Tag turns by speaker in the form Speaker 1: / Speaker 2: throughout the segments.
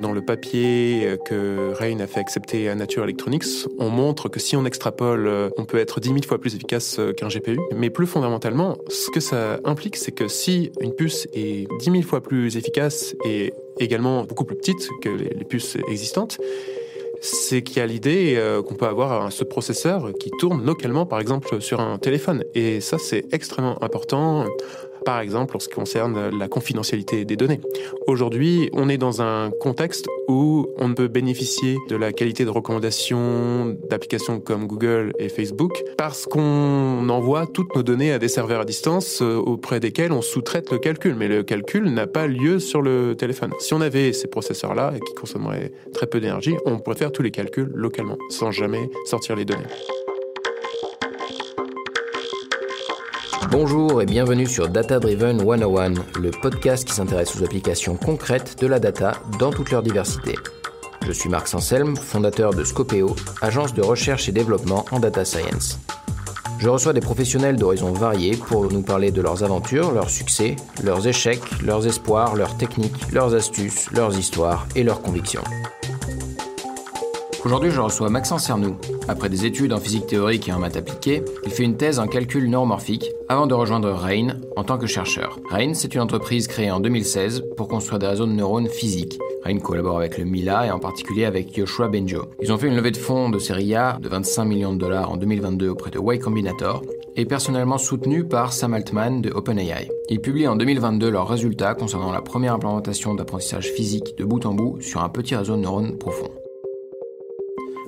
Speaker 1: Dans le papier euh, que Rain a fait accepter à Nature Electronics, on montre que si on extrapole, euh, on peut être 10 000 fois plus efficace euh, qu'un GPU. Mais plus fondamentalement, ce que ça implique, c'est que si une puce est 10 000 fois plus efficace et également beaucoup plus petite que les, puces existantes, c'est qu'il y a l'idée qu'on peut avoir un ce processeur qui tourne localement, par exemple, sur un téléphone. Et ça, c'est extrêmement important par exemple en ce qui concerne la confidentialité des données. Aujourd'hui, on est dans un contexte où on ne peut bénéficier de la qualité de recommandation d'applications comme Google et Facebook parce qu'on envoie toutes nos données à des serveurs à distance euh, auprès desquels on sous-traite le calcul, mais le calcul n'a pas lieu sur le téléphone. Si on avait ces processeurs-là et qui consommeraient très peu d'énergie, on pourrait faire tous les calculs localement sans jamais sortir les données.
Speaker 2: Bonjour et bienvenue sur Data Driven 101, le podcast qui s'intéresse aux applications concrètes de la data dans toute leur diversité. Je suis Marc Sanselme, fondateur de Scopeo, agence de recherche et développement en data science. Je reçois des professionnels d'horizons variés pour nous parler de leurs aventures, leurs succès, leurs échecs, leurs espoirs, leurs techniques, leurs astuces, leurs histoires et leurs convictions. Aujourd'hui, je reçois Maxence Cernou. Après des études en physique théorique et en maths appliquées, il fait une thèse en calcul neuromorphique avant de rejoindre Rain en tant que chercheur. Rain, c'est une entreprise créée en 2016 pour construire des réseaux de neurones physiques. Rain collabore avec le Mila et en particulier avec Yoshua Benjo. Ils ont fait une levée de fonds de série A de 25 millions de dollars en 2022 auprès de Y Combinator et personnellement soutenu par Sam Altman de OpenAI. Ils publient en 2022 leurs résultats concernant la première implémentation d'apprentissage physique de bout en bout sur un petit réseau de neurones profond.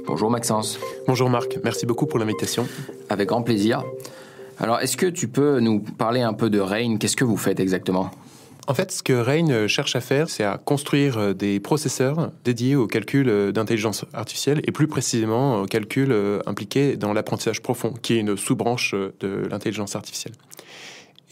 Speaker 2: Bonjour Maxence. Bonjour Marc, merci beaucoup pour l'invitation. Avec grand plaisir. Alors, est-ce que tu peux nous parler un peu de Rain Qu'est-ce que vous faites exactement en fait, ce que Rain euh, cherche à faire, c'est
Speaker 1: à construire euh, des processeurs dédiés au calcul euh, d'intelligence artificielle et plus précisément au calcul impliqué dans l'apprentissage profond, qui est une sous-branche de l'intelligence artificielle.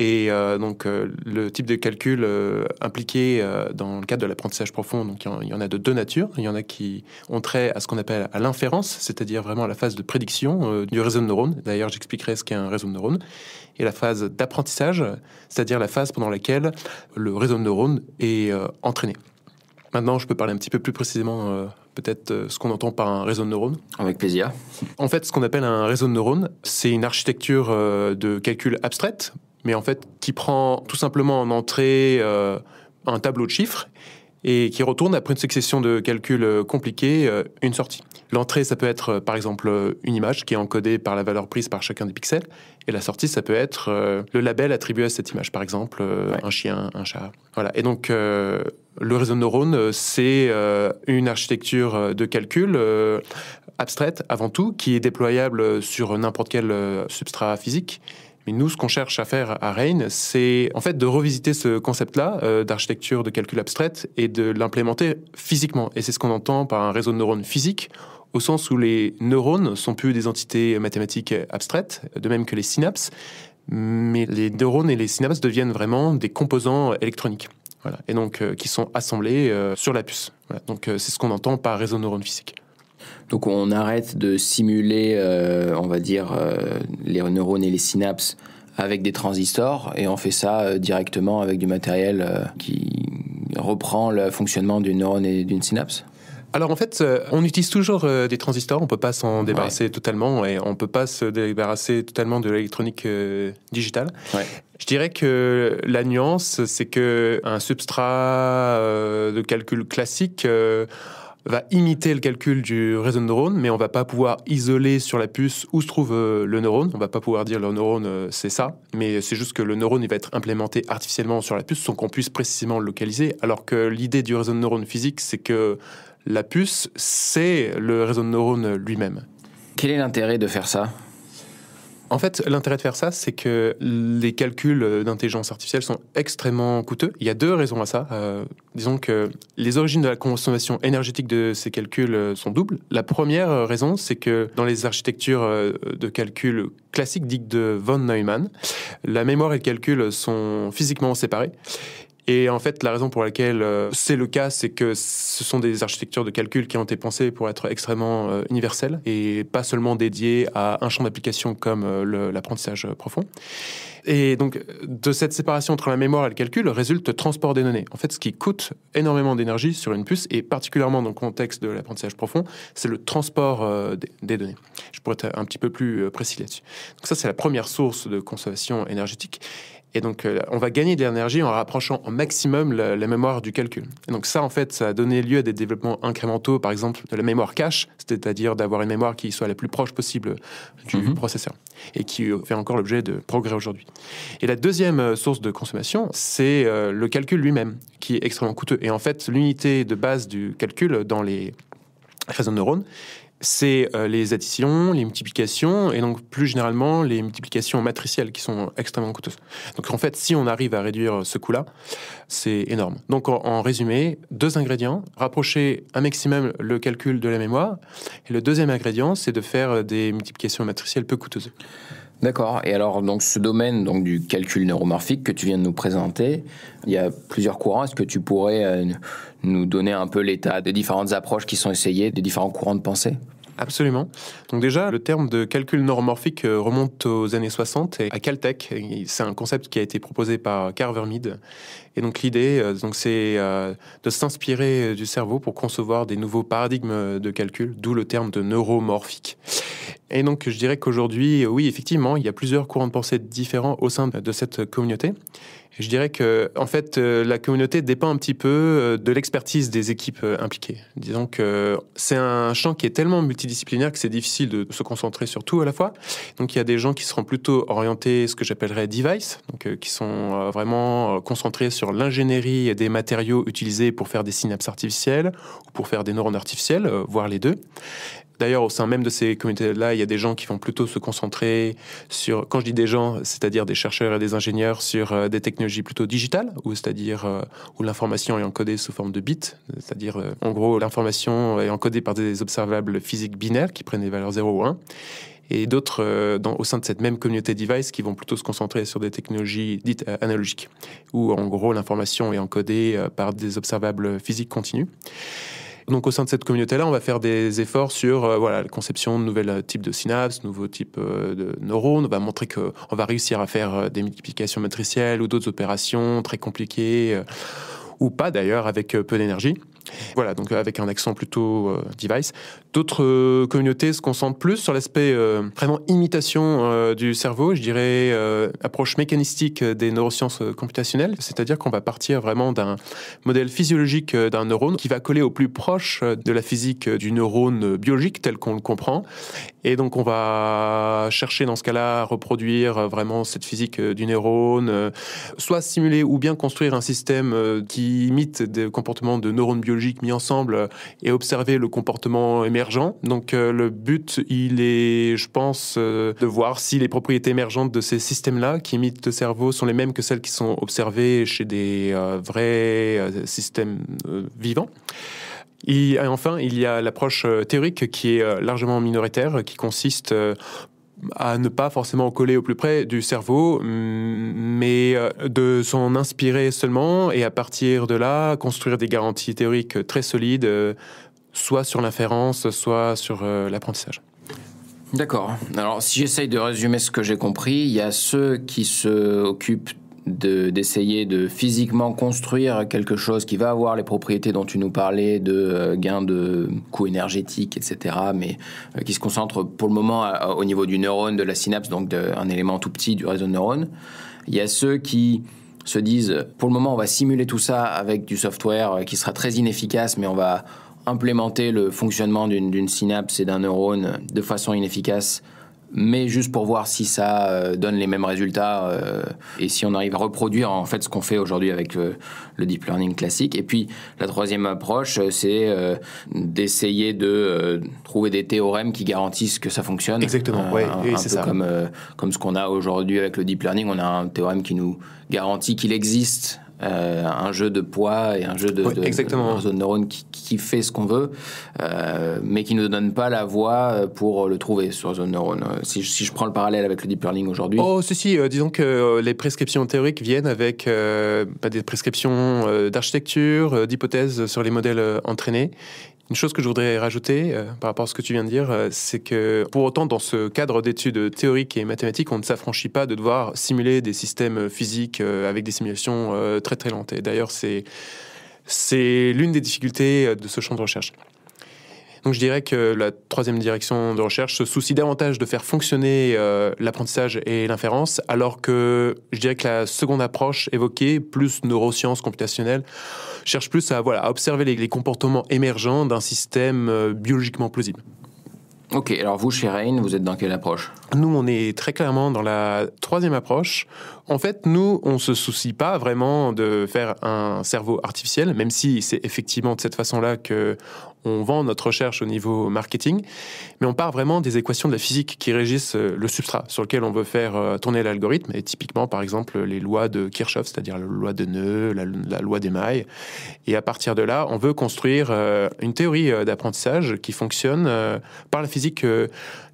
Speaker 1: Et euh, donc, euh, le type de calcul euh, impliqué dans le cadre de l'apprentissage profond, donc il y, en a de deux natures. Il y en a qui ont trait à ce qu'on appelle à l'inférence, c'est-à-dire vraiment à la phase de prédiction du réseau de neurones. D'ailleurs, j'expliquerai ce qu'est un réseau de neurones. Et la phase d'apprentissage, c'est-à-dire la phase pendant laquelle le réseau de neurones est entraîné. Maintenant, je peux parler un petit peu plus précisément, peut-être, ce qu'on entend par un réseau de neurones. Avec plaisir. En fait, ce qu'on appelle un réseau de neurones, c'est une architecture de calcul abstraite mais en fait qui prend tout simplement en entrée euh, un tableau de chiffres et qui retourne après une succession de calculs euh, compliqués euh, une sortie. L'entrée, ça peut être par exemple une image qui est encodée par la valeur prise par chacun des pixels, et la sortie, ça peut être le label attribué à cette image, par exemple un chien, un chat. Voilà. Et donc le réseau de neurones, c'est une architecture de calcul abstraite avant tout, qui est déployable sur n'importe quel substrat physique mais nous, ce qu'on cherche à faire à Rain, c'est en fait de revisiter ce concept-là euh, d'architecture de calcul abstraite et de l'implémenter physiquement. Et c'est ce qu'on entend par un réseau de neurones physique au sens où les neurones sont plus des entités mathématiques abstraites, de même que les synapses, mais les neurones et les synapses deviennent vraiment des composants électroniques. Et donc, euh, qui sont assemblés euh, sur la puce. Donc, c'est ce qu'on entend par réseau de neurones physiques.
Speaker 2: Donc on arrête de simuler, euh, on va dire, euh, les neurones et les synapses avec des transistors et on fait ça euh, directement avec du matériel qui reprend le fonctionnement d'une neurone et d'une synapse
Speaker 1: alors en fait, on utilise toujours des transistors, on ne peut pas s'en débarrasser totalement et on ne peut pas se débarrasser totalement de l'électronique digitale. Je dirais que la nuance, c'est que un substrat de calcul classique va imiter le calcul du réseau de neurones, mais on va pas pouvoir isoler sur la puce où se trouve euh, le neurone. On va pas pouvoir dire le neurone, euh, c'est ça, mais c'est juste que le neurone, va être implémenté artificiellement sur la puce sans qu'on puisse précisément le localiser, alors que l'idée du réseau de neurones physique, c'est que la puce, c'est le réseau de neurones lui-même. Quel est l'intérêt de faire ça en fait, l'intérêt de faire ça, c'est que les calculs d'intelligence artificielle sont extrêmement coûteux. Il y a deux raisons à ça. Euh, disons que les origines de la consommation énergétique de ces calculs euh, sont doubles. La première euh, raison, c'est que dans les architectures de calcul classiques dites de von Neumann, la mémoire et le calcul sont physiquement séparés. Et en fait, la raison pour laquelle euh, c'est le cas, c'est que ce sont des architectures de calcul qui ont été pensées pour être extrêmement euh, universelles et pas seulement dédiées à un champ d'application comme euh, l'apprentissage profond. Et donc, de cette séparation entre la mémoire et le calcul résulte le transport des données. En fait, ce qui coûte énormément d'énergie sur une puce, et particulièrement dans le contexte de l'apprentissage profond, c'est le transport des, des données. Je pourrais être un petit peu plus précis là-dessus. Donc ça, c'est la première source de consommation énergétique. Et donc, euh, on va gagner de l'énergie en rapprochant au maximum la, mémoire du calcul. Et donc, ça, en fait, ça a donné lieu à des développements incrémentaux, par exemple, de la mémoire cache, c'est-à-dire d'avoir une mémoire qui soit la plus proche possible du mhm. processeur et qui euh, fait encore l'objet de progrès aujourd'hui. Et la deuxième euh, source de consommation, c'est le calcul lui-même, qui est extrêmement coûteux. Et en fait, l'unité de base du calcul dans les réseaux de neurones, c'est euh, les additions, les multiplications, et donc plus généralement les multiplications matricielles qui sont extrêmement coûteuses. Donc en fait, si on arrive à réduire ce coût-là, c'est énorme. Donc en, résumé, deux ingrédients, rapprocher un maximum le calcul de la mémoire, et le deuxième ingrédient, c'est de faire des multiplications matricielles peu coûteuses.
Speaker 2: D'accord. Et alors, donc, ce domaine donc, du calcul neuromorphique que tu viens de nous présenter, il y a plusieurs courants. Est-ce que tu pourrais euh, nous donner un peu l'état des différentes approches qui sont essayées, des différents courants de pensée Absolument.
Speaker 1: Donc déjà, le terme de calcul neuromorphique euh, remonte aux années 60 et à Caltech. C'est un concept qui a été proposé par Carver Mead. Et donc l'idée, euh, donc c'est euh, de s'inspirer du cerveau pour concevoir des nouveaux paradigmes de calcul, d'où le terme de neuromorphique. Et donc je dirais qu'aujourd'hui, oui, effectivement, il y a plusieurs courants de pensée différents au sein de cette communauté je dirais que, en fait, euh, la communauté dépend un petit peu euh, de l'expertise des équipes euh, impliquées. Disons que c'est un champ qui est tellement multidisciplinaire que c'est difficile de se concentrer sur tout à la fois. Donc, il y a des gens qui seront plutôt orientés, ce que j'appellerais device, donc qui sont vraiment concentrés sur l'ingénierie des matériaux utilisés pour faire des synapses artificielles ou pour faire des neurones artificiels, voire les deux. D'ailleurs, au sein même de ces communautés-là, il y a des gens qui vont plutôt se concentrer sur, quand je dis des gens, c'est-à-dire des chercheurs et des ingénieurs, sur euh, des technologies plutôt digitales, ou c'est-à-dire euh, où l'information est encodée sous forme de bits, c'est-à-dire euh, en gros l'information est encodée par des observables physiques binaires qui prennent des valeurs 0 ou 1 et d'autres au sein de cette même communauté device qui vont plutôt se concentrer sur des technologies dites analogiques, où en gros l'information est encodée par des observables physiques continus donc au sein de cette communauté-là, on va faire des efforts sur euh, la conception de nouveaux euh, types de synapses, nouveaux types euh, de neurones. On va montrer qu'on va réussir à faire des multiplications matricielles ou d'autres opérations très compliquées, ou pas d'ailleurs, avec peu d'énergie. Voilà, donc euh, avec un accent plutôt euh, device. D'autres euh, communautés se concentrent plus sur l'aspect vraiment imitation du cerveau, je dirais approche mécanistique des neurosciences computationnelles, c'est-à-dire qu'on va partir vraiment d'un modèle physiologique d'un neurone qui va coller au plus proche de la physique du neurone biologique tel qu'on le comprend et donc on va chercher dans ce cas-là à reproduire euh, vraiment cette physique euh, du neurone, euh, soit simuler ou bien construire un système qui imite des comportements de neurones biologiques mis ensemble et observer le comportement émergent. Donc le but, il est, je pense, de voir si les propriétés émergentes de ces systèmes-là qui imitent le cerveau sont les mêmes que celles qui sont observées chez des vrais systèmes vivants. Et enfin, il y a l'approche euh, théorique qui est euh, largement minoritaire, qui consiste euh, à ne pas forcément coller au plus près du cerveau, mais de s'en inspirer seulement et à partir de là, construire des garanties théoriques très solides, soit sur l'inférence, soit sur l'apprentissage.
Speaker 2: D'accord. Alors, si j'essaye de résumer ce que j'ai compris, il y a ceux qui se occupent d'essayer de, physiquement construire quelque chose qui va avoir les propriétés dont tu nous parlais, de euh, gains gain de coût énergétique, etc., mais euh, qui se concentre pour le moment euh, au niveau du neurone, de la synapse, donc d'un élément tout petit du réseau de neurones. Il y a ceux qui se disent, pour le moment, on va simuler tout ça avec du software qui sera très inefficace, mais on va implémenter le fonctionnement d'une synapse et d'un neurone de façon inefficace mais juste pour voir si ça euh, donne les mêmes résultats euh, et si on arrive à reproduire en fait ce qu'on fait aujourd'hui avec euh, le deep learning classique. Et puis la troisième approche, c'est d'essayer de trouver des théorèmes qui garantissent que ça fonctionne. Exactement, ouais, et ça. Comme, comme ce qu'on a aujourd'hui avec le deep learning, on a un théorème qui nous garantit qu'il existe euh, un jeu de poids et un jeu de, zone de, neurones qui, fait ce qu'on veut, euh, mais qui ne donne pas la voie euh, pour le trouver sur zone neurone. Si, si je prends le parallèle avec le deep learning aujourd'hui. Oh, ceci, disons que les
Speaker 1: prescriptions théoriques viennent avec bah, des prescriptions d'architecture, d'hypothèses sur les modèles entraînés, une chose que je voudrais rajouter euh, par rapport à ce que tu viens de dire, euh, c'est que pour autant dans ce cadre d'études théoriques et mathématiques, on ne s'affranchit pas de devoir simuler des systèmes physiques euh, avec des simulations très très lentes. Et d'ailleurs, c'est c'est l'une des difficultés de ce champ de recherche. Donc je dirais que la troisième direction de recherche se soucie davantage de faire fonctionner l'apprentissage et l'inférence, alors que je dirais que la seconde approche évoquée, plus neurosciences computationnelles, cherche plus à, voilà, observer les, les comportements émergents d'un système euh, biologiquement plausible. Ok, alors
Speaker 2: vous, chez Rain, vous êtes dans quelle
Speaker 1: approche nous, on est très clairement dans la troisième approche. En fait, nous, on se soucie pas vraiment de faire un cerveau artificiel, même si c'est effectivement de cette façon-là que on vend notre recherche au niveau marketing. Mais on part vraiment des équations de la physique qui régissent euh, le substrat sur lequel on veut faire euh, tourner l'algorithme, et typiquement, par exemple, les lois de Kirchhoff, c'est-à-dire la loi de nœud, la, la loi des mailles. Et à partir de là, on veut construire euh, une théorie d'apprentissage qui fonctionne par la physique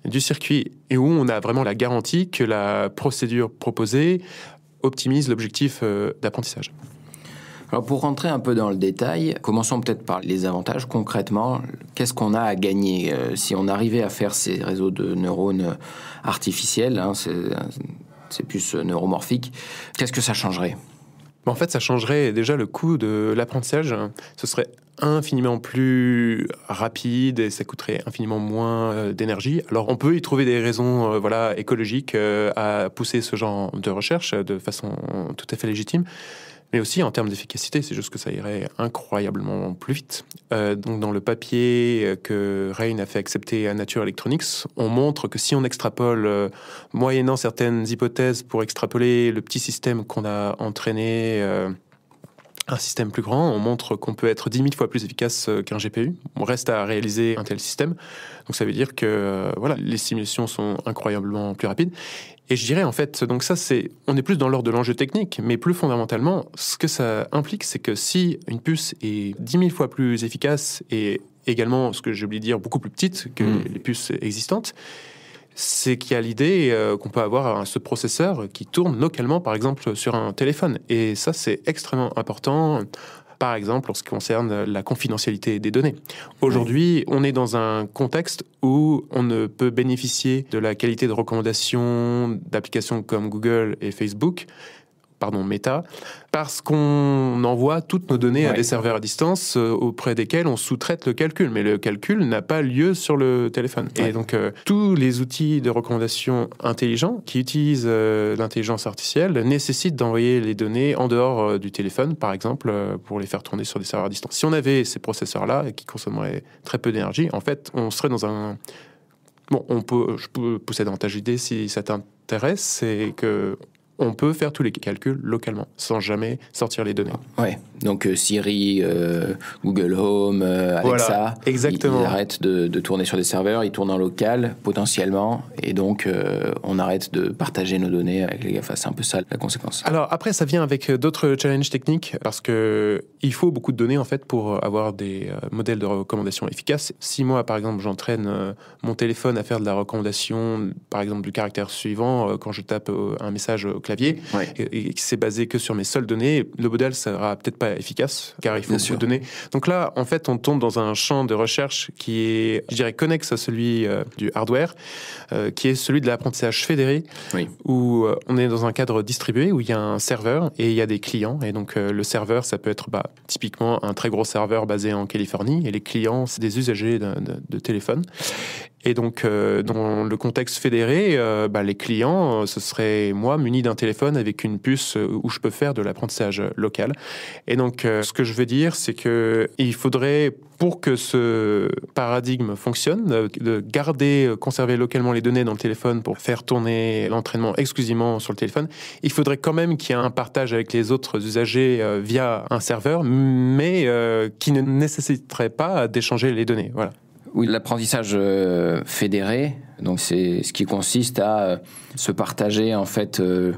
Speaker 1: du circuit et où on a vraiment la garantie que la procédure proposée
Speaker 2: optimise l'objectif euh, d'apprentissage. Alors pour rentrer un peu dans le détail, commençons peut-être par les avantages concrètement. Qu'est-ce qu'on a à gagner euh, si on arrivait à faire ces réseaux de neurones artificiels hein, C'est plus neuromorphique. Qu'est-ce que ça changerait en fait, ça changerait déjà le coût de l'apprentissage. Ce serait
Speaker 1: infiniment plus rapide et ça coûterait infiniment moins euh, d'énergie. Alors on peut y trouver des raisons euh, voilà, écologiques euh, à pousser ce genre de recherche de façon tout à fait légitime. Mais aussi en termes d'efficacité, c'est juste que ça irait incroyablement plus vite. donc dans le papier que Rain a fait accepter à Nature Electronics, on montre que si on extrapole, moyennant certaines hypothèses pour extrapoler le petit système qu'on a entraîné un système plus grand, on montre qu'on peut être 10 000 fois plus efficace euh, qu'un GPU. On reste à réaliser un tel système. Donc ça veut dire que euh, voilà, les simulations sont incroyablement plus rapides. Et je dirais en fait, donc ça c'est, on est plus dans l'ordre de l'enjeu technique, mais plus fondamentalement, ce que ça implique, c'est que si une puce est 10 000 fois plus efficace et également, ce que j'ai oublié de dire, beaucoup plus petite que hmm. les puces existantes, c'est qu'il y a l'idée euh, qu'on peut avoir un, ce processeur qui tourne localement, par exemple, sur un téléphone. Et ça, c'est extrêmement important par exemple en ce qui concerne la confidentialité des données. Aujourd'hui, on est dans un contexte où on ne peut bénéficier de la qualité de recommandation d'applications comme Google et Facebook pardon, méta, parce qu'on envoie toutes nos données à des serveurs à distance euh, auprès desquels on sous-traite le calcul, mais le calcul n'a pas lieu sur le téléphone. Et donc euh, tous les outils de recommandation intelligents qui utilisent euh, l'intelligence artificielle nécessitent d'envoyer les données en dehors du téléphone, par exemple, pour les faire tourner sur des serveurs à distance. Si on avait ces processeurs-là qui consommeraient très peu d'énergie, en fait, on serait dans un Bon, on peut, je peux pousser davantage l'idée si ça t'intéresse, c'est que on peut faire tous les calculs localement sans jamais sortir les données.
Speaker 2: Donc euh, Siri, euh, Google Home, euh, Alexa, Ils, arrêtent de, tourner sur des serveurs, ils tournent en local potentiellement, et donc on arrête de partager nos données avec les GAFA. C'est un peu ça la conséquence.
Speaker 1: Alors après, ça vient avec d'autres challenges techniques, parce que il faut beaucoup de données en fait pour avoir des modèles de recommandation efficaces. Si moi, par exemple, j'entraîne mon téléphone à faire de la recommandation, par exemple du caractère suivant, quand je tape un message au clavier, et, qui c'est basé que sur mes seules données, le modèle sera peut-être pas efficace, car il faut se donner. Donc là, en fait, on tombe dans un champ de recherche qui est, je dirais, connexe à celui euh, du hardware, euh, qui est celui de l'apprentissage fédéré, où euh, on est dans un cadre distribué, où il y a un serveur et il y a des clients. Et donc le serveur, ça peut être bah, typiquement un très gros serveur basé en Californie, et les clients, c'est des usagers de, de, de téléphone. Et donc, euh, dans le contexte fédéré, euh, bah, les clients, euh, ce serait moi muni d'un téléphone avec une puce où je peux faire de l'apprentissage local. Et donc, ce que je veux dire, c'est que il faudrait, pour que ce paradigme fonctionne, de garder, conserver localement les données dans le téléphone pour faire tourner l'entraînement exclusivement sur le téléphone, il faudrait quand même qu'il y ait un partage avec les autres usagers via un serveur, mais qui ne nécessiterait pas d'échanger les données. Voilà.
Speaker 2: Oui, l'apprentissage euh, fédéré, donc c'est ce qui consiste à euh, se partager en fait euh,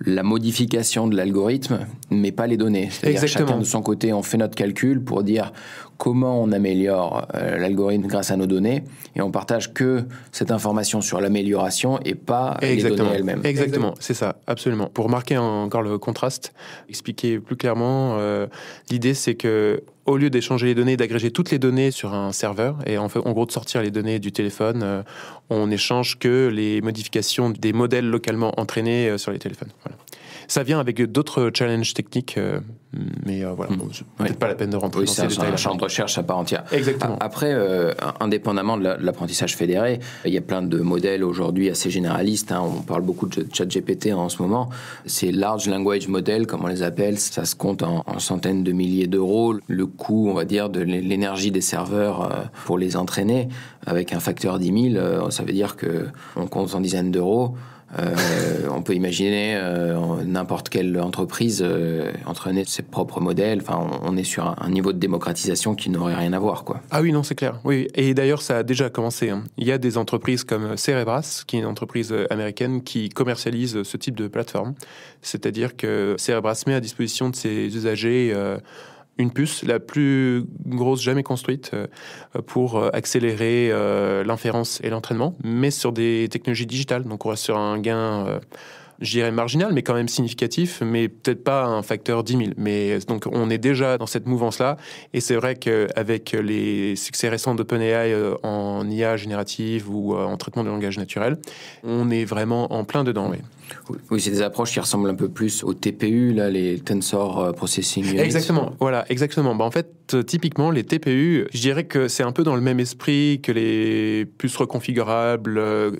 Speaker 2: la modification de l'algorithme, mais pas les données. C'est-à-dire chacun de son côté, on fait notre calcul pour dire comment on améliore l'algorithme grâce à nos données, et on partage que cette information sur l'amélioration et pas les données elles-mêmes. Exactement,
Speaker 1: c'est ça, absolument. Pour marquer encore le contraste, expliquer plus clairement, l'idée c'est que au lieu d'échanger les données, d'agréger toutes les données sur un serveur et en, gros de sortir les données du téléphone, euh, on n'échange que les modifications des modèles localement entraînés euh, sur les téléphones. Ça vient avec d'autres challenges techniques, euh,
Speaker 2: mais euh, voilà, hmm. peut-être pas la peine de rentrer oui, dans ces détails. C'est un champ de recherche à part entière. Exactement. Après, euh, indépendamment de l'apprentissage fédéré, il y a plein de modèles aujourd'hui assez généralistes. Hein. on parle beaucoup de chat GPT en ce moment. Ces large language models, comme on les appelle, ça se compte en, centaines de milliers d'euros. Le coût, on va dire, de l'énergie des serveurs pour les entraîner, avec un facteur 10 000, ça veut dire qu'on compte en dizaines d'euros. Euh, on peut imaginer euh, n'importe quelle entreprise euh, entraîner ses propres modèles. Enfin, on, est sur un, niveau de démocratisation qui n'aurait rien à voir, quoi.
Speaker 1: Ah oui, non, c'est clair. Oui, et d'ailleurs, ça a déjà commencé. Hein.
Speaker 2: Il y a des entreprises
Speaker 1: comme Cerebras, qui est une entreprise américaine qui commercialise ce type de plateforme. C'est-à-dire que Cerebras met à disposition de ses usagers une puce la plus grosse jamais construite euh, pour euh, accélérer euh, l'inférence et l'entraînement, mais sur des technologies digitales. Donc on va sur un gain je dirais marginal, mais quand même significatif, mais peut-être pas un facteur 10 000. Mais donc on est déjà dans cette mouvance-là. Et c'est vrai qu'avec les succès récents d'OpenAI euh, en IA générative ou euh, en traitement
Speaker 2: de langage naturel, on est vraiment en plein dedans. Oui. Oui, c'est des approches qui ressemblent un peu plus au TPU, là, les Tensor euh, Processing Exactement,
Speaker 1: voilà, exactement. Bah, en fait, euh, typiquement, les TPU, je dirais que c'est un peu dans le même esprit que les puces reconfigurables, euh,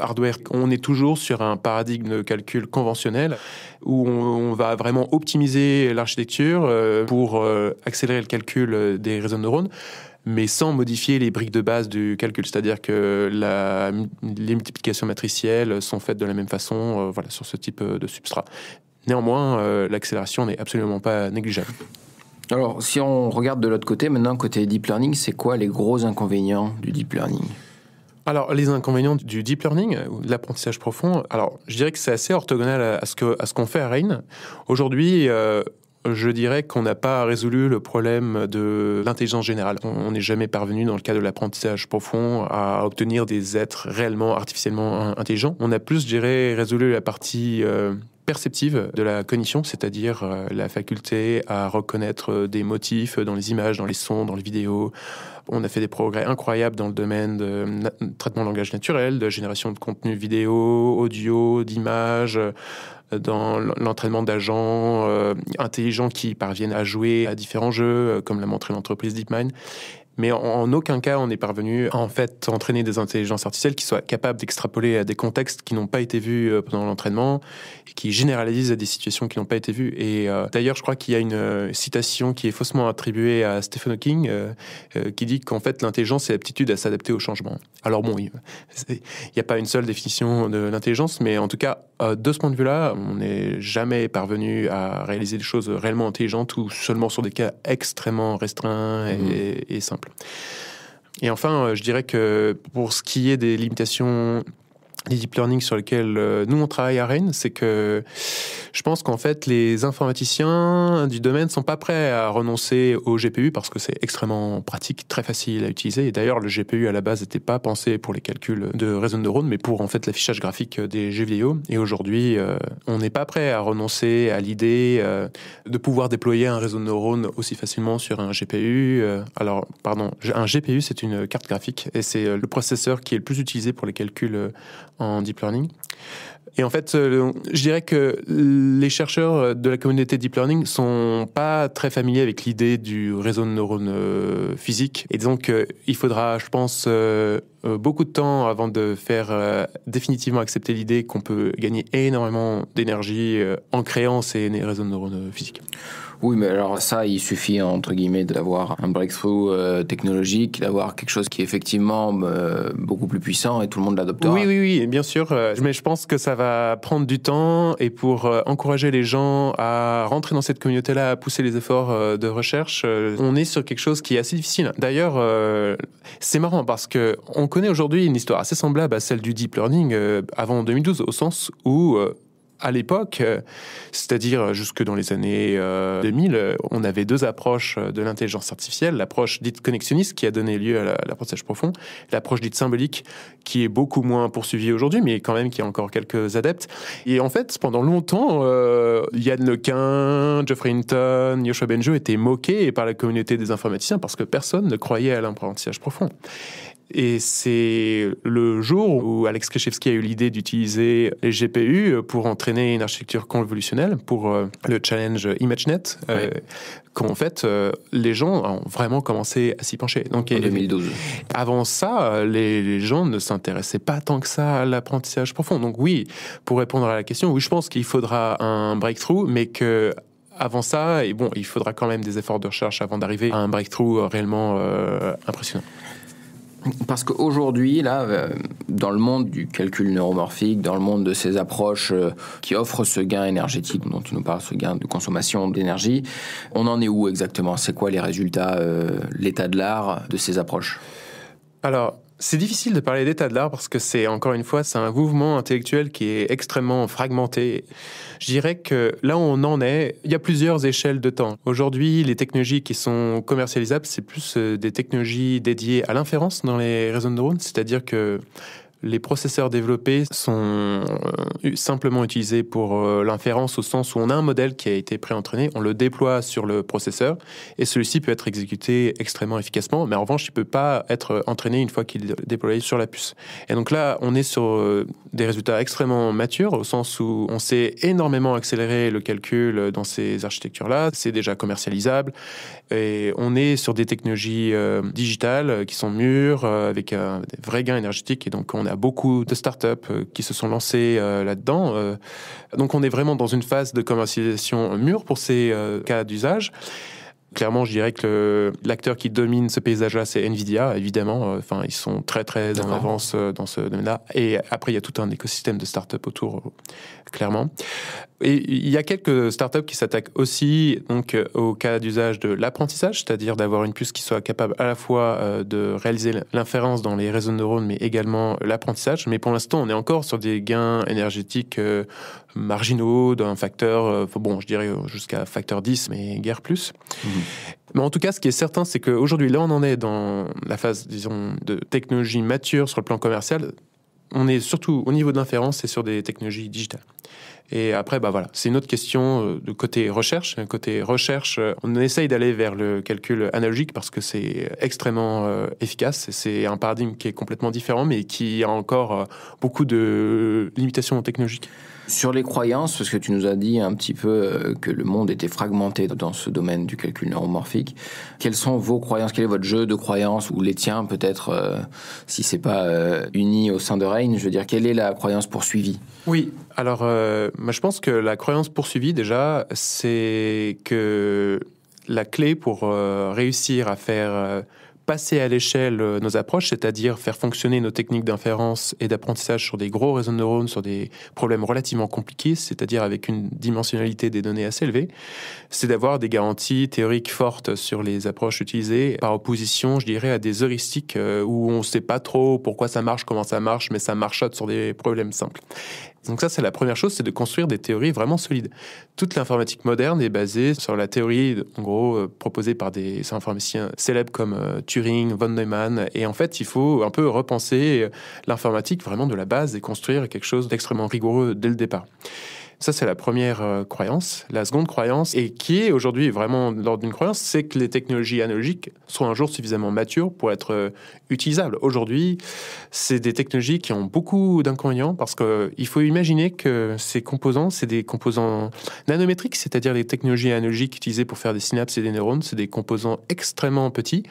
Speaker 1: hardware. On est toujours sur un paradigme de calcul conventionnel où on, va vraiment optimiser l'architecture euh, pour accélérer le calcul des réseaux de neurones mais sans modifier les briques de base du calcul. C'est-à-dire que les multiplications matricielles sont faites de la même façon voilà, sur ce type de substrat. Néanmoins, l'accélération n'est absolument pas négligeable.
Speaker 2: Alors, si on regarde de l'autre côté, maintenant, côté deep learning, c'est quoi les gros inconvénients du deep learning alors, les inconvénients
Speaker 1: du deep learning, de l'apprentissage profond, alors, je dirais que c'est assez orthogonal à ce qu'on fait à Rain. Aujourd'hui, euh, je dirais qu'on n'a pas résolu le problème de l'intelligence générale. On n'est jamais parvenu, dans le cas de l'apprentissage profond, à obtenir des êtres réellement artificiellement intelligents. On a plus, je dirais, résolu la partie euh, perceptive de la cognition, c'est-à-dire euh, la faculté à reconnaître euh, des motifs dans les images, dans les sons, dans les vidéos. On a fait des progrès incroyables dans le domaine de traitement de langage naturel, de génération de contenu vidéo, audio, d'images, euh, dans l'entraînement d'agents intelligents qui parviennent à jouer à différents jeux, comme l'a montré l'entreprise DeepMind mais en, aucun cas on n'est parvenu à en fait entraîner des intelligences artificielles qui soient capables d'extrapoler à euh, des contextes qui n'ont pas été vus euh, pendant l'entraînement et qui généralisent à des situations qui n'ont pas été vues. Et euh, d'ailleurs, je crois qu'il y a une citation qui est faussement attribuée à Stephen Hawking qui dit qu'en fait l'intelligence c'est l'aptitude à s'adapter au changement. Alors bon, il n'y a pas une seule définition de l'intelligence, mais en tout cas euh, de ce point de vue-là, on n'est jamais parvenu à réaliser des choses réellement intelligentes ou seulement sur des cas extrêmement restreints et mhm. simples. Et enfin, euh, je dirais que pour ce qui est des limitations des deep learning sur lequel euh, nous on travaille à Rennes, c'est que je pense qu'en fait les informaticiens du domaine sont pas prêts à renoncer au GPU parce que c'est extrêmement pratique, très facile à utiliser. Et d'ailleurs le GPU à la base n'était pas pensé pour les calculs de réseau de neurones, mais pour en fait l'affichage graphique des jeux vidéo. Et aujourd'hui euh, on n'est pas prêt à renoncer à l'idée euh, de pouvoir déployer un réseau de neurones aussi facilement sur un GPU. alors pardon, un GPU c'est une carte graphique et c'est le processeur qui est le plus utilisé pour les calculs en deep learning. Et en fait, euh, je dirais que les chercheurs de la communauté deep learning sont pas très familiers avec l'idée du réseau de neurones euh, physique. Et donc, il faudra, je pense, euh, beaucoup de temps avant de faire définitivement accepter l'idée qu'on peut gagner énormément d'énergie en
Speaker 2: créant ces réseaux de neurones physiques. Oui, mais alors ça, il suffit entre guillemets d'avoir un breakthrough euh, technologique, d'avoir quelque chose qui est effectivement euh, beaucoup plus puissant et tout le monde l'adoptera.
Speaker 1: Oui, oui, oui, bien sûr. Euh, mais je pense que ça va prendre du temps et pour encourager les gens à rentrer dans cette communauté-là, à pousser les efforts de recherche, on est sur quelque chose qui est assez difficile. D'ailleurs, c'est marrant parce que on connaît aujourd'hui une histoire assez semblable à celle du deep learning avant 2012, au sens où à l'époque, euh, c'est-à-dire jusque dans les années 2000, euh, euh, on avait deux approches de l'intelligence artificielle, l'approche dite connexionniste qui a donné lieu à l'apprentissage profond, l'approche dite symbolique qui est beaucoup moins poursuivie aujourd'hui, mais quand même qui a encore quelques adeptes. Et en fait, pendant longtemps, Yann Lequin, Geoffrey Hinton, Yoshua Benjo étaient moqués par la communauté des informaticiens parce que personne ne croyait à l'apprentissage profond. Et c'est le jour où Alex Krzyzewski a eu l'idée d'utiliser les GPU pour entraîner une architecture convolutionnelle pour euh, le challenge ImageNet, euh, qu'en fait, euh, les gens ont vraiment commencé à s'y pencher. Donc, en 2012. Avant ça, les, gens ne s'intéressaient pas tant que ça à l'apprentissage profond. Donc oui, pour répondre à la question, oui, je pense qu'il faudra un breakthrough, mais que avant ça, et bon, il faudra quand même des efforts de recherche avant d'arriver à un breakthrough
Speaker 2: réellement impressionnant. Parce qu'aujourd'hui, là, euh, dans le monde du calcul neuromorphique, dans le monde de ces approches euh, qui offrent ce gain énergétique dont tu nous parles, ce gain de consommation d'énergie, on en est où exactement C'est quoi les résultats, euh, l'état de l'art de ces approches Alors, c'est difficile de parler d'état de l'art parce que c'est
Speaker 1: encore une fois c'est un mouvement intellectuel qui est extrêmement fragmenté. Je dirais que là où on en est, il y a plusieurs échelles de temps. Aujourd'hui, les technologies qui sont commercialisables, c'est plus euh, des technologies dédiées à l'inférence dans les réseaux de neurones, c'est-à-dire que les processeurs développés sont euh, simplement utilisés pour euh, l'inférence au sens où on a un modèle qui a été pré-entraîné, on le déploie sur le processeur et celui-ci peut être exécuté extrêmement efficacement, mais en revanche, il ne peut pas être entraîné une fois qu'il est déployé sur la puce. Et donc là, on est sur euh, des résultats extrêmement matures au sens où on sait énormément accélérer le calcul dans ces architectures-là, c'est déjà commercialisable et on est sur des technologies digitales qui sont mûres avec un vrai gain énergétique et donc on a beaucoup de startups euh, qui se sont lancées euh, là-dedans. Euh. donc on est vraiment dans une phase de commercialisation mûre pour ces cas d'usage clairement, je dirais que l'acteur qui domine ce paysage-là, c'est Nvidia, évidemment. Enfin, ils sont très, très en avance dans ce domaine-là. Et après, il y a tout un écosystème de startups autour, clairement. Et il y a quelques startups qui s'attaquent aussi donc, euh, au cas d'usage de l'apprentissage, c'est-à-dire d'avoir une puce qui soit capable à la fois euh, de réaliser l'inférence dans les réseaux de neurones, mais également l'apprentissage. Mais pour l'instant, on est encore sur des gains énergétiques euh, marginaux d'un facteur, bon, je dirais jusqu'à facteur 10, mais guère plus. Mm-hmm. Mais en tout cas, ce qui est certain, c'est qu'aujourd'hui, là, on en est dans la phase, disons, de technologie mature sur le plan commercial. On est surtout au niveau de l'inférence et sur des technologies digitales. Et après, bah, voilà, c'est une autre question euh, de côté recherche. Côté recherche, euh, on essaye d'aller vers le calcul analogique parce que c'est extrêmement euh, efficace. C'est un paradigme qui est complètement différent, mais qui a encore
Speaker 2: beaucoup de limitations technologiques. Sur les croyances, parce que tu nous as dit un petit peu euh, que le monde était fragmenté dans ce domaine du calcul neuromorphique, quelles sont vos croyances Quel est votre jeu de croyances ou les tiens peut-être, euh, si c'est pas euh, uni au sein de Reign Je veux dire, quelle est la croyance poursuivie
Speaker 1: Oui, alors je pense que la croyance poursuivie déjà, c'est que la clé pour réussir à faire passer à l'échelle euh, nos approches, c'est-à-dire faire fonctionner nos techniques d'inférence et d'apprentissage sur des gros réseaux de neurones, sur des problèmes relativement compliqués, c'est-à-dire avec une dimensionnalité des données assez élevée, c'est d'avoir des garanties théoriques fortes sur les approches utilisées, par opposition, je dirais, à des heuristiques euh, où on ne sait pas trop pourquoi ça marche, comment ça marche, mais ça marche sur des problèmes simples. Donc ça, c'est la première chose, c'est de construire des théories vraiment solides. Toute l'informatique moderne est basée sur la théorie, en gros, euh, proposée par des informaticiens célèbres comme euh, Turing, von Neumann. Et en fait, il faut un peu repenser euh, l'informatique vraiment de la base et construire quelque chose d'extrêmement rigoureux dès le départ. Ça, c'est la première euh, croyance. La seconde croyance, et qui est aujourd'hui vraiment l'ordre d'une croyance, c'est que les technologies analogiques sont un jour suffisamment matures pour être euh, utilisables. Aujourd'hui, c'est des technologies qui ont beaucoup d'inconvénients parce qu'il faut imaginer que ces composants, c'est des composants nanométriques, c'est-à-dire les technologies analogiques utilisées pour faire des synapses et des neurones, c'est des composants extrêmement petits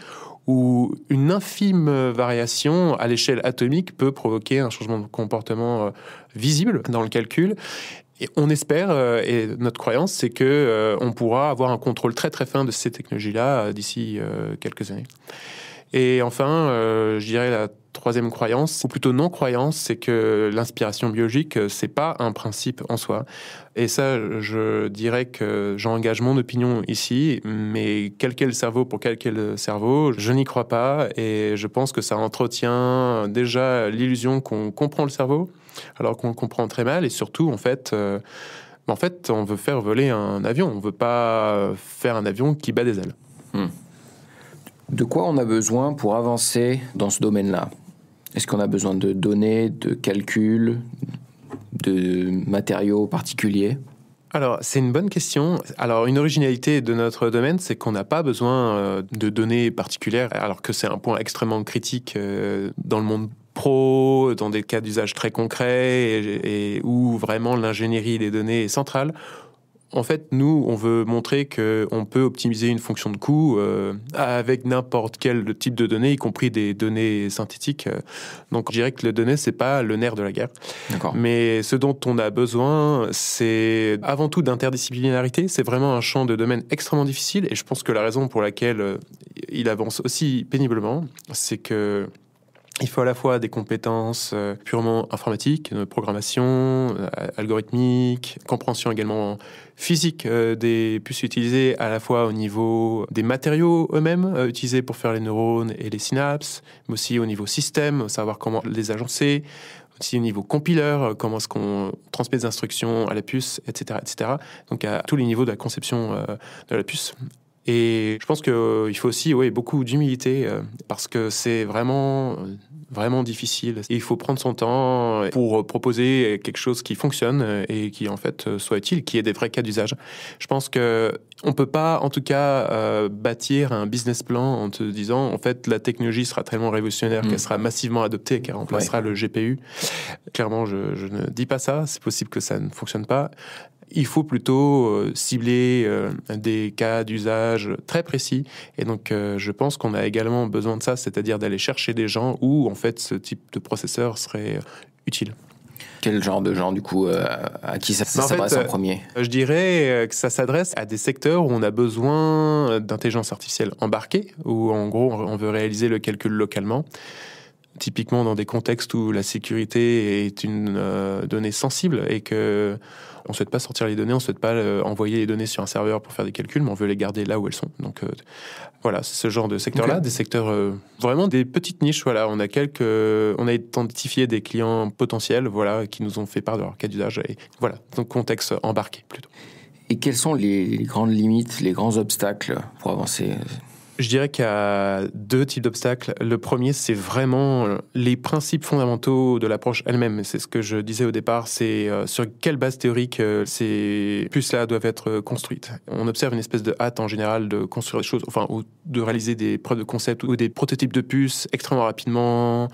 Speaker 1: où une infime variation à l'échelle atomique peut provoquer un changement de comportement euh, visible dans le calcul. Et on espère, euh, et notre croyance, c'est que euh, on pourra avoir un contrôle très très fin de ces technologies-là euh, d'ici quelques années. Et enfin, je dirais la troisième croyance, ou plutôt non-croyance, c'est que l'inspiration biologique, c'est pas un principe en soi. Et ça, je dirais que j'engage mon opinion ici, mais quel qu'est le cerveau pour quel qu'est le cerveau, je n'y crois pas, et je pense que ça entretient déjà l'illusion qu'on comprend le cerveau, alors qu'on comprend très mal. Et surtout, en fait, euh, en fait, on veut faire voler un avion. On veut pas faire un avion qui bat des ailes.
Speaker 2: Hmm. De quoi on a besoin pour avancer dans ce domaine-là Est-ce qu'on a besoin de données, de calculs, de matériaux particuliers
Speaker 1: alors, c'est une bonne question. Alors, une originalité de notre domaine, c'est qu'on n'a pas besoin euh, de données particulières, alors que c'est un point extrêmement critique euh, dans le monde dans des cas d'usage très concrets et, où vraiment l'ingénierie des données est centrale. En fait, nous, on veut montrer qu'on peut optimiser une fonction de coût euh, avec n'importe quel type de données, y compris des données synthétiques. Donc, je dirais que les données, c'est pas le nerf de la guerre. Mais ce dont on a besoin, c'est avant tout d'interdisciplinarité. C'est vraiment un champ de domaine extrêmement difficile, et je pense que la raison pour laquelle euh, il avance aussi péniblement, c'est que il faut à la fois des compétences euh, purement informatiques, de euh, programmation, euh, algorithmique, compréhension également physique des puces utilisées à la fois au niveau des matériaux eux-mêmes utilisés pour faire les neurones et les synapses, mais aussi au niveau système, savoir comment les agencer, aussi au niveau compiler, comment est-ce qu'on transmet des instructions à la puce, etc., etc. Donc à tous les niveaux de la conception de la puce. Et je pense qu'il euh, faut aussi oui, beaucoup d'humilité euh, parce que c'est vraiment euh, vraiment difficile. il faut prendre son temps pour proposer quelque chose qui fonctionne et qui en fait soit utile, qui ait des vrais cas d'usage. Je pense que on peut pas, en tout cas, bâtir un business plan en te disant en fait la technologie sera tellement révolutionnaire mm. qu'elle sera massivement adoptée, qu'elle remplacera le GPU. Clairement, je, je ne dis pas ça. C'est possible que ça ne fonctionne pas il faut plutôt euh, cibler euh, des cas d'usage très précis. Et donc, euh, je pense qu'on a également besoin de ça, c'est-à-dire d'aller chercher des gens où, en fait, ce type de processeur serait
Speaker 2: utile. Quel genre de gens, du coup, à qui ça, s'adresse en, premier
Speaker 1: Je dirais que ça s'adresse à des secteurs où on a besoin d'intelligence artificielle embarquée, où en gros, on veut réaliser le calcul localement typiquement dans des contextes où la sécurité est une euh, donnée sensible et que on souhaite pas sortir les données, on souhaite pas euh, envoyer les données sur un serveur pour faire des calculs, mais on veut les garder là où elles sont. Donc euh, voilà, c'est ce genre de secteur-là, des secteurs vraiment des petites niches. Voilà, on a quelques, on a identifié des clients potentiels, voilà, qui nous ont fait part de leur cas d'usage et voilà, donc contexte embarqué plutôt.
Speaker 2: Et quelles sont les grandes limites, les grands obstacles pour avancer
Speaker 1: je dirais qu'il y a deux types d'obstacles. Le premier, c'est vraiment euh, les principes fondamentaux de l'approche elle-même. C'est ce que je disais au départ, c'est euh, sur quelle base théorique euh, ces puces-là doivent être construites. On observe une espèce de hâte en général de construire des choses, enfin, ou de réaliser des preuves de concept ou des prototypes de puces extrêmement rapidement,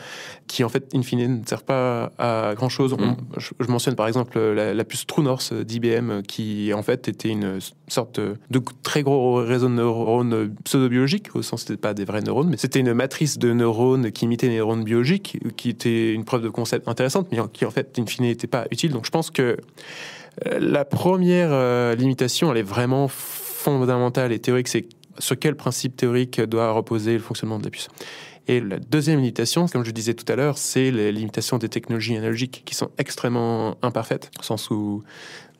Speaker 1: qui en fait, in fine, ne servent pas à grand-chose. Mm. Je, mentionne par exemple la, puce True North d'IBM, qui en fait était une sorte de très gros réseau de neurones pseudo-biologiques au sens n'était pas des vrais neurones, mais c'était une matrice de neurones qui imitait les neurones biologiques, qui était une preuve de concept intéressante, mais qui en fait, in fine, n'était pas utile. Donc je pense que euh, la première euh, limitation, elle est vraiment fondamentale et théorique, c'est sur quel principe théorique doit reposer le fonctionnement de la puce. Et la deuxième limitation, comme je disais tout à l'heure, c'est les limitations des technologies analogiques qui sont extrêmement imparfaites, au sens où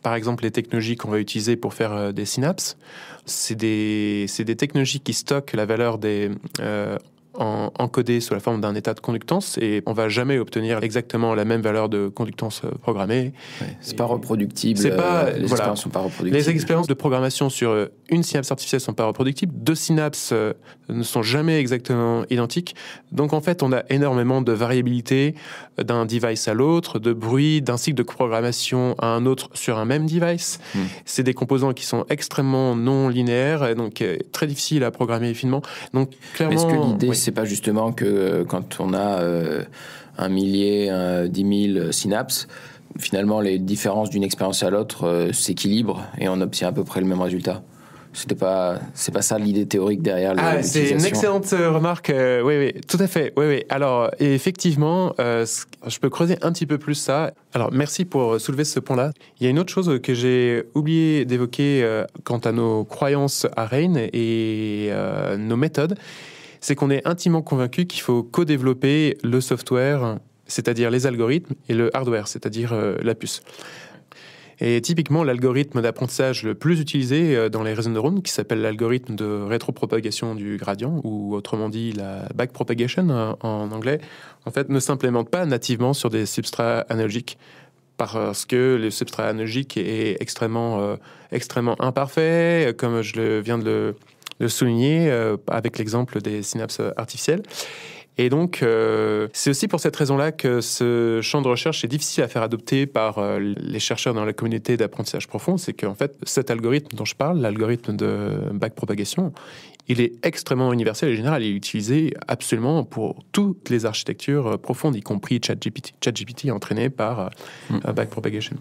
Speaker 1: par exemple, les technologies qu'on va utiliser pour faire euh, des synapses, c'est des, technologies qui stockent la valeur des, euh, encodé sous la forme d'un état de conductance et on va jamais obtenir exactement la même valeur de conductance euh, programmée. c'est pas reproductible. Euh, les expériences sont pas reproductibles. Les expériences de programmation sur euh, une synapse artificielle sont pas reproductibles. Deux synapses ne sont jamais exactement identiques. Donc en fait, on a énormément de variabilité d'un device à l'autre, de bruit, d'un cycle de programmation à un autre sur un même device. Hmm. C'est des composants qui sont extrêmement non linéaires et donc très difficiles à programmer finement. Donc clairement,
Speaker 2: c'est pas justement que euh, quand on a euh, un millier, dix mille synapses, finalement les différences d'une expérience à l'autre euh, s'équilibrent et on obtient à peu près le même résultat c'était pas c'est pas ça l'idée théorique derrière ah, c'est une excellente
Speaker 1: remarque oui oui tout à fait oui oui alors effectivement je peux creuser un petit peu plus ça alors merci pour soulever ce point là il y a une autre chose que j'ai oublié d'évoquer quant à nos croyances à Reine et nos méthodes c'est qu'on est intimement convaincu qu'il faut co-développer le software, c'est-à-dire les algorithmes, et le hardware, c'est-à-dire euh, la puce. Et typiquement, l'algorithme d'apprentissage le plus utilisé euh, dans les réseaux de neurones, qui s'appelle l'algorithme de rétropropagation du gradient, ou autrement dit la backpropagation euh, en anglais, en fait, ne s'implémente pas nativement sur des substrats analogiques parce que le substrat analogique est extrêmement, extrêmement imparfait, comme je viens de le, de souligner euh, avec l'exemple des synapses artificielles. Et donc, euh, c'est aussi pour cette raison-là que ce champ de recherche est difficile à faire adopter par euh, les chercheurs dans la communauté d'apprentissage profond. C'est qu'en fait, cet algorithme dont je parle, l'algorithme de backpropagation, il est extrêmement universel et général. Il est utilisé absolument pour toutes les architectures profondes, y compris ChatGPT. ChatGPT entraîné par mm. backpropagation.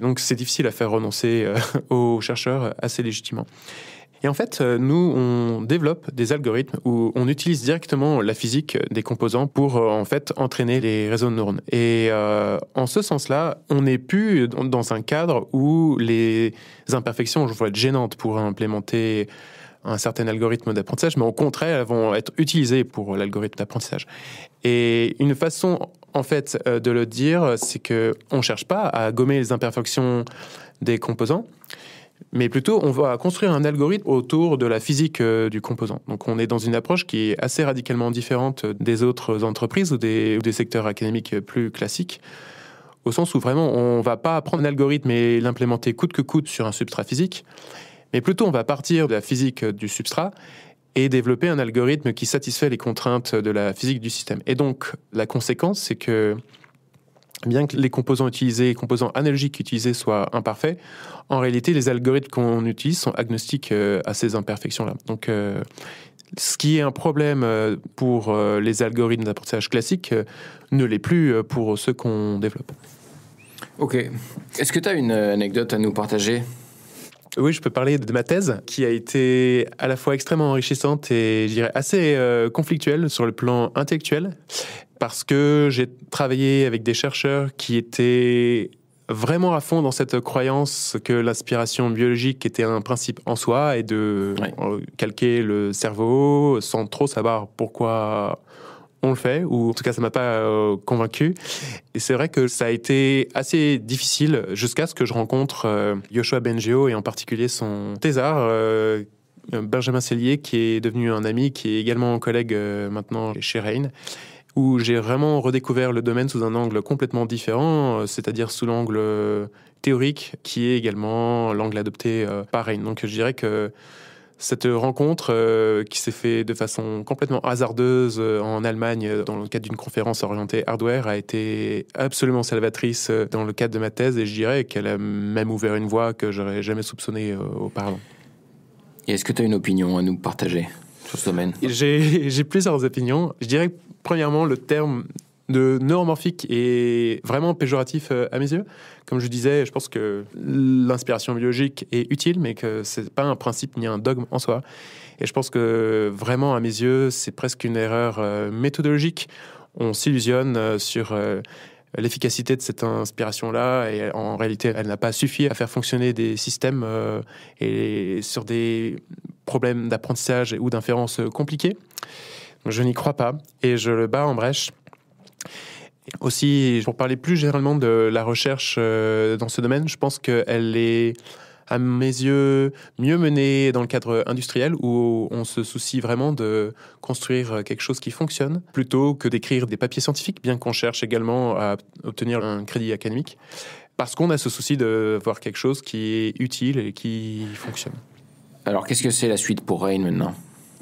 Speaker 1: Donc, c'est difficile à faire renoncer aux chercheurs assez légitimement. Et en fait, euh, nous, on développe des algorithmes où on utilise directement la physique des composants pour euh, en fait entraîner les réseaux de neurones. Et euh, en ce sens-là, on n'est plus dans un cadre où les imperfections vont être gênantes pour implémenter un certain algorithme d'apprentissage, mais au contraire, elles vont être utilisées pour l'algorithme d'apprentissage. Et une façon, en fait, de le dire, c'est qu'on ne cherche pas à gommer les imperfections des composants, mais plutôt on va construire un algorithme autour de la physique euh, du composant. Donc on est dans une approche qui est assez radicalement différente des autres entreprises ou des, des secteurs académiques plus classiques, au sens où vraiment on ne va pas prendre un algorithme et l'implémenter coûte que coûte sur un substrat physique, mais plutôt on va partir de la physique du substrat et développer un algorithme qui satisfait les contraintes de la physique du système. Et donc la conséquence, c'est que bien que les composants utilisés, les composants analogiques utilisés soient imparfaits, en réalité, les algorithmes qu'on utilise sont agnostiques euh, à ces imperfections-là. Donc, euh, ce qui est un problème euh, pour les algorithmes d'apprentissage classique ne l'est plus pour ceux qu'on développe.
Speaker 2: Ok. Est-ce que tu
Speaker 1: as une anecdote à nous partager oui, je peux parler de ma thèse qui a été à la fois extrêmement enrichissante et je dirais assez euh, conflictuelle sur le plan intellectuel parce que j'ai travaillé avec des chercheurs qui étaient vraiment à fond dans cette croyance que l'inspiration biologique était un principe en soi et de euh, calquer le cerveau sans trop savoir pourquoi on le fait, ou en tout cas ça m'a pas euh, convaincu. Et c'est vrai que ça a été assez difficile jusqu'à ce que je rencontre Yoshua euh, Bengio et en particulier son thésard. Euh, Benjamin Cellier, qui est devenu un ami, qui est également collègue maintenant chez Reign, où j'ai vraiment redécouvert le domaine sous un angle complètement différent, c'est-à-dire sous l'angle théorique, qui est également l'angle adopté par Reign. Donc je dirais que cette rencontre euh, qui s'est faite de façon complètement hasardeuse euh, en Allemagne euh, dans le cadre d'une conférence orientée hardware a été absolument salvatrice dans le cadre de ma thèse et je dirais qu'elle a même ouvert une voie que j'aurais jamais soupçonnée
Speaker 2: auparavant. est-ce que tu as une opinion à nous partager sur ce domaine
Speaker 1: J'ai plusieurs opinions. Je dirais premièrement, le terme de neuromorphique est vraiment péjoratif euh, à mes yeux. Comme je disais, je pense que l'inspiration biologique est utile, mais que c'est pas un principe ni un dogme en soi. Et je pense que vraiment, à mes yeux, c'est presque une erreur euh, méthodologique. On s'illusionne euh, sur l'efficacité de cette inspiration-là, et en réalité, elle n'a pas suffi à faire fonctionner des systèmes et sur des problèmes d'apprentissage ou d'inférence compliqués. Je n'y crois pas et je le bats en brèche. Aussi, pour parler plus généralement de la recherche euh, dans ce domaine, je pense qu'elle est à mes yeux, mieux menée dans le cadre industriel où on se soucie vraiment de construire quelque chose qui fonctionne plutôt que d'écrire des papiers scientifiques, bien qu'on cherche également à obtenir un crédit académique, parce qu'on a ce souci de voir quelque chose qui est utile et qui
Speaker 2: fonctionne. Alors, qu'est-ce que c'est la suite pour Rain maintenant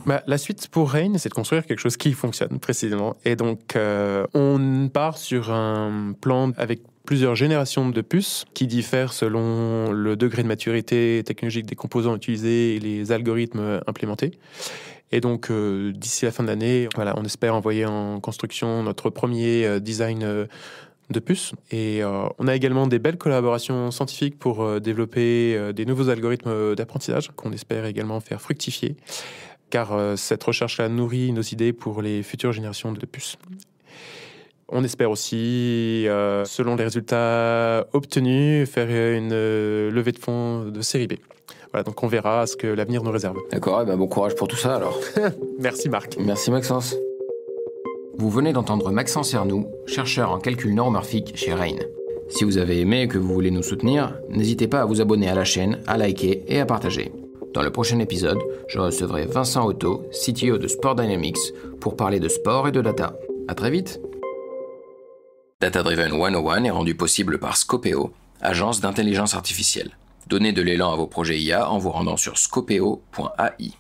Speaker 1: bah, la suite pour Rain, c'est de construire quelque chose qui fonctionne précisément. Et donc, euh, on part sur un plan avec plusieurs générations de puces qui diffèrent selon le degré de maturité technologique des composants utilisés et les algorithmes implémentés. Et donc, euh, d'ici la fin de l'année, voilà, on espère envoyer en construction notre premier euh, design de puces. Et on a également des belles collaborations scientifiques pour développer des nouveaux algorithmes d'apprentissage qu'on espère également faire fructifier car euh, cette recherche-là nourrit nos idées pour les futures générations de puces. On espère aussi, euh, selon les résultats obtenus, faire une euh, levée de fonds de série B. Voilà, donc on verra ce que l'avenir nous réserve.
Speaker 2: D'accord, eh ben, bon courage pour tout ça alors.
Speaker 1: Merci Marc.
Speaker 2: Merci Maxence. Vous venez d'entendre Maxence Ernoux, chercheur en calcul neuromorphique chez Rain. Si vous avez aimé et que vous voulez nous soutenir, n'hésitez pas à vous abonner à la chaîne, à liker et à partager. Dans le prochain épisode, je recevrai Vincent Otto, CTO de Sport Dynamics, pour parler de sport et de data. À très vite Data Driven 101 est rendu possible par Scopeo, agence d'intelligence artificielle. Donnez de l'élan à vos projets IA en vous rendant sur scopeo.ai.